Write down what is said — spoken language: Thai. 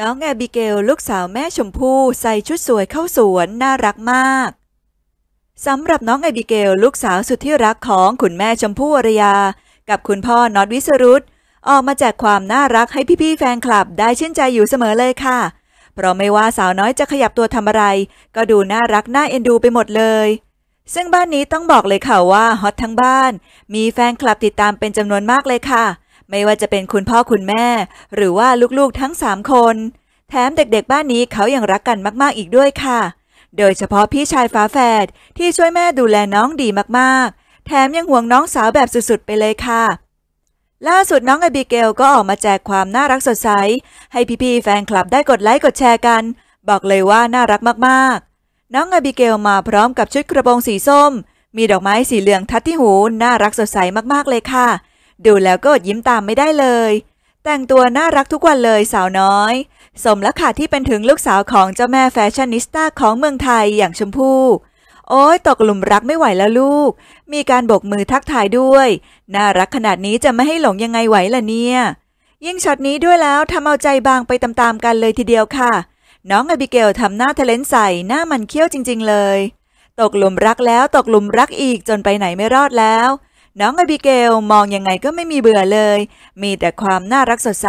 น้องแอบิเกลลูกสาวแม่ชมพู่ใส่ชุดสวยเข้าสวนน่ารักมาก สำหรับน้องแอบิเกลลูกสาวสุดที่รักของคุณแม่ชมพู่อรยากับคุณพ่อน็อตวิสรุตออกมาแจกความน่ารักให้พี่ๆแฟนคลับได้ชื่นใจอยู่เสมอเลยค่ะ เพราะไม่ว่าสาวน้อยจะขยับตัวทำอะไร ก็ดูน่ารักน่าเอ็นดูไปหมดเลย ซึ่งบ้านนี้ต้องบอกเลยค่ะว่าฮอตทั้งบ้านมีแฟนคลับติดตามเป็นจำนวนมากเลยค่ะไม่ว่าจะเป็นคุณพ่อคุณแม่ หรือว่าลูกๆทั้งสามคน แถมเด็กๆบ้านนี้เขายังรักกันมากๆอีกด้วยค่ะ โดยเฉพาะพี่ชายฝาแฝดที่ช่วยแม่ดูแลน้องดีมากๆ แถมยังห่วงน้องสาวแบบสุดๆ ไปเลยค่ะ ล่าสุดน้องอบิเกลก็ออกมาแจกความน่ารักสดใส ให้พี่ๆแฟนคลับได้กดไลค์กดแชร์กัน บอกเลยว่าน่ารักมากๆ น้องอบิเกลมาพร้อมกับชุดกระโปรงสีส้ม มีดอกไม้สีเหลืองทัดที่หูน่ารักสดใสมากๆเลยค่ะดูแล้วก็อดยิ้มตามไม่ได้เลย แต่งตัวน่ารักทุกวันเลยสาวน้อย สมและค่ะที่เป็นถึงลูกสาวของเจ้าแม่แฟชั่นนิสต้าของเมืองไทยอย่างชมพู่โอ้ย ตกหลุมรักไม่ไหวแล้วลูก มีการบกมือทักทายด้วย น่ารักขนาดนี้จะไม่ให้หลงยังไงไหวล่ะเนี่ยยิ่งช็อตนี้ด้วยแล้วทำเอาใจบางไปตามๆกันเลยทีเดียวค่ะ น้องอบิเกลทำหน้าทะเลนใส่หน้ามันเคี้ยวจริง ๆเลย ตกหลุมรักแล้วตกหลุมรักอีกจนไปไหนไม่รอดแล้วน้องอบิเกลมองยังไงก็ไม่มีเบื่อเลย มีแต่ความน่ารักสดใส